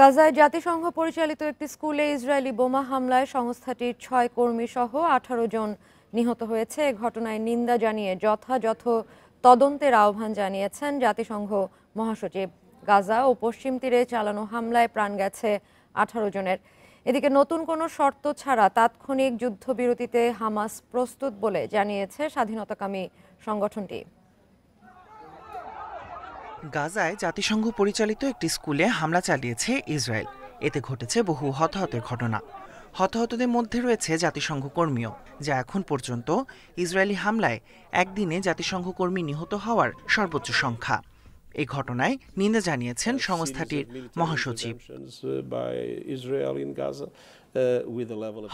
গাজায় জাতিসংঘ পরিচালিত একটি স্কুলে ইসরায়েলি বোমা হামলায় সংস্থাটির ছয় কর্মী সহ আঠারো জন নিহত হয়েছে এ ঘটনায় নিন্দা জানিয়ে যথাযথ তদন্তের আহ্বান জানিয়েছেন জাতিসংঘ মহাসচিব গাজা ও পশ্চিম তীরে চালানো হামলায় প্রাণ গেছে আঠারো জনের এদিকে নতুন কোনো শর্ত ছাড়া তাৎক্ষণিক যুদ্ধবিরতিতে হামাস প্রস্তুত বলে জানিয়েছে স্বাধীনতাকামী সংগঠনটি গাজায় জাতিসংঘ পরিচালিত একটি স্কুলে হামলা চালিয়েছে ইসরায়েল এতে ঘটেছে বহু হতাহতের ঘটনা হতাহতদের মধ্যে রয়েছে জাতিসংঘ কর্মীও যা এখন পর্যন্ত ইসরায়েলি হামলায় একদিনে জাতিসংঘ কর্মী নিহত হওয়ার সর্বোচ্চ সংখ্যা এই ঘটনায় নিন্দা জানিয়েছেন সংস্থাটির মহাসচিব uh, uh,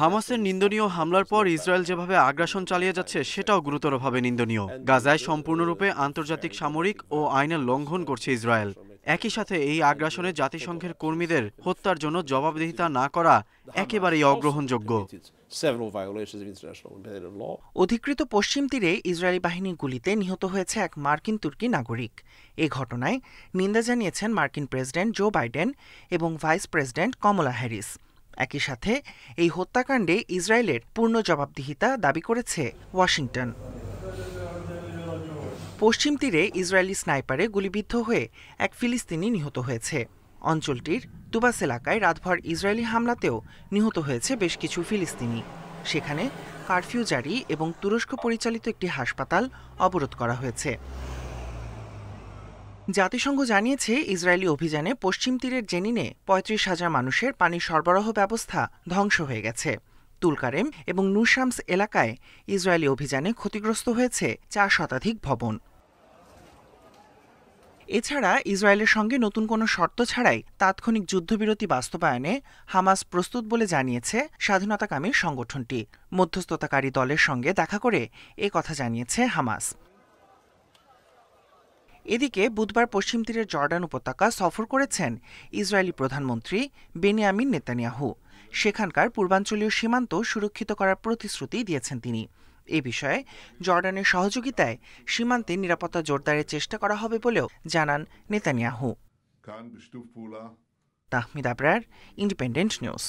হামাসের নিন্দনীয় হামলার পর ইসরায়েল যেভাবে আগ্রাসন চালিয়ে যাচ্ছে সেটাও গুরুতরভাবে নিন্দনীয় গাজায় সম্পূর্ণরূপে আন্তর্জাতিক সামরিক ও আইনের লঙ্ঘন করছে ইসরায়েল একই সাথে এই আগ্রাসনে জাতিসংঘের কর্মীদের হত্যার জন্য জবাবদিহিতা না করা একেবারেই অগ্রহণযোগ্য অধিকৃত পশ্চিম তীরে ইসরায়েলি বাহিনীর গুলিতে নিহত হয়েছে এক মার্কিন তুর্কি নাগরিক এ ঘটনায় নিন্দা জানিয়েছেন মার্কিন প্রেসিডেন্ট জো বাইডেন এবং ভাইস প্রেসিডেন্ট কমলা হ্যারিস একই সাথে এই হত্যাকাণ্ডে ইসরায়েলের পূর্ণ জবাবদিহিতা দাবি করেছে ওয়াশিংটন পশ্চিম তীরে ইসরায়েলি স্নাইপারে গুলিবিদ্ধ হয়ে এক ফিলিস্তিনি নিহত হয়েছে অঞ্চলটির তুবাস এলাকায় রাতভর ইসরায়েলি হামলাতেও নিহত হয়েছে বেশ কিছু ফিলিস্তিনি সেখানে কারফিউ জারি এবং তুরস্ক পরিচালিত একটি হাসপাতাল অবরোধ করা হয়েছে জাতিসংঘ জানিয়েছে ইসরায়েলি অভিযানে পশ্চিম তীরের জেনিনে পঁয়ত্রিশ হাজার মানুষের পানি সরবরাহ ব্যবস্থা ধ্বংস হয়ে গেছে আব্দুল কারেম এবং নুশামস এলাকায় ইসরায়েলি অভিযানে ক্ষতিগ্রস্ত হয়েছে চার শতাধিক ভবন এছাড়া ইসরায়েলের সঙ্গে নতুন কোনো শর্ত ছাড়াই তাৎক্ষণিক যুদ্ধবিরতি বাস্তবায়নে হামাস প্রস্তুত বলে জানিয়েছে স্বাধীনতাকামী সংগঠনটি মধ্যস্থতাকারী দলের সঙ্গে দেখা করে এ কথা জানিয়েছে হামাস এদিকে বুধবার পশ্চিম তীরের জর্ডান উপত্যকা সফর করেছেন ইসরায়েলি প্রধানমন্ত্রী বেনিয়ামিন নেতানিয়াহু সেখানকার পূর্বাঞ্চলীয় সীমান্ত সুরক্ষিত করার প্রতিশ্রুতি দিয়েছেন তিনি এ বিষয়ে জর্ডানের সহযোগিতায় সীমান্তে নিরাপত্তা জোরদারের চেষ্টা করা হবে বলেও জানান Netanyahu Tahmid Abrar Independent news